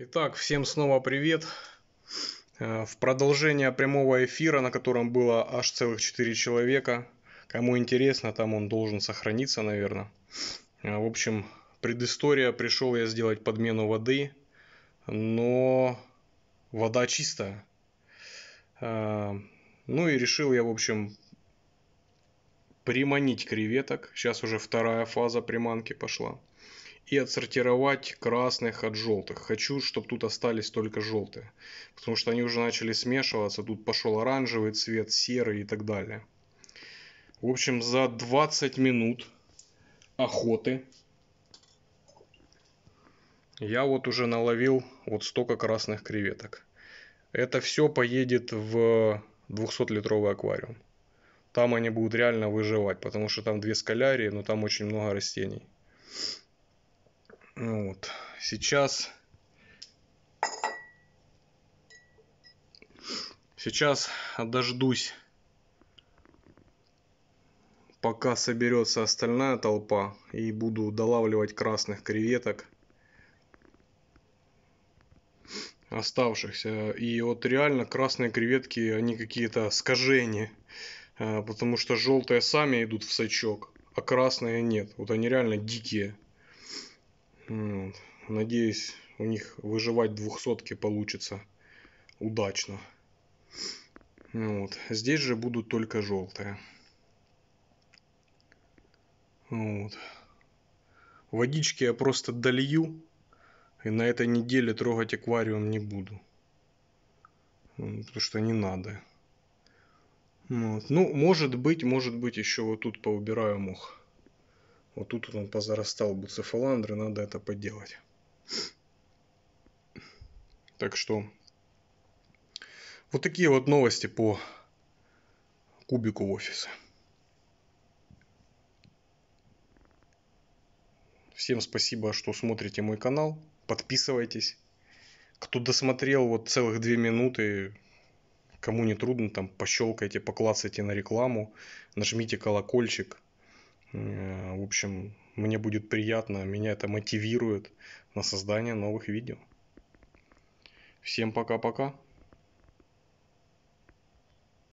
Итак, всем снова привет. Э, в продолжение прямого эфира, на котором было аж целых 4 человека. Кому интересно, там он должен сохраниться, наверное. Э, в общем, предыстория. Пришел я сделать подмену воды, но вода чистая. Э, ну и решил я, в общем, приманить креветок. Сейчас уже вторая фаза приманки пошла и отсортировать красных от желтых. Хочу, чтобы тут остались только желтые, потому что они уже начали смешиваться. Тут пошел оранжевый цвет, серый и так далее. В общем, за 20 минут охоты я вот уже наловил вот столько красных креветок. Это все поедет в 200-литровый аквариум. Там они будут реально выживать, потому что там две скалярии, но там очень много растений. Ну вот, сейчас... Сейчас дождусь, пока соберется остальная толпа, и буду долавливать красных креветок, оставшихся. И вот реально красные креветки, они какие-то скажения, э, потому что желтые сами идут в сачок, а красные нет. Вот они реально дикие. Надеюсь, у них выживать двухсотки получится удачно. Вот. Здесь же будут только желтые. Вот. Водички я просто долью. И на этой неделе трогать аквариум не буду. Потому что не надо. Вот. Ну, может быть, может быть, еще вот тут поубираю мох. Вот тут он позарастал буцефаландры, надо это поделать. Так что вот такие вот новости по кубику офиса. Всем спасибо, что смотрите мой канал. Подписывайтесь. Кто досмотрел вот целых две минуты, кому не трудно, там пощелкайте, поклацайте на рекламу, нажмите колокольчик – Э, в общем, мне будет приятно, меня это мотивирует на создание новых видео. Всем пока-пока.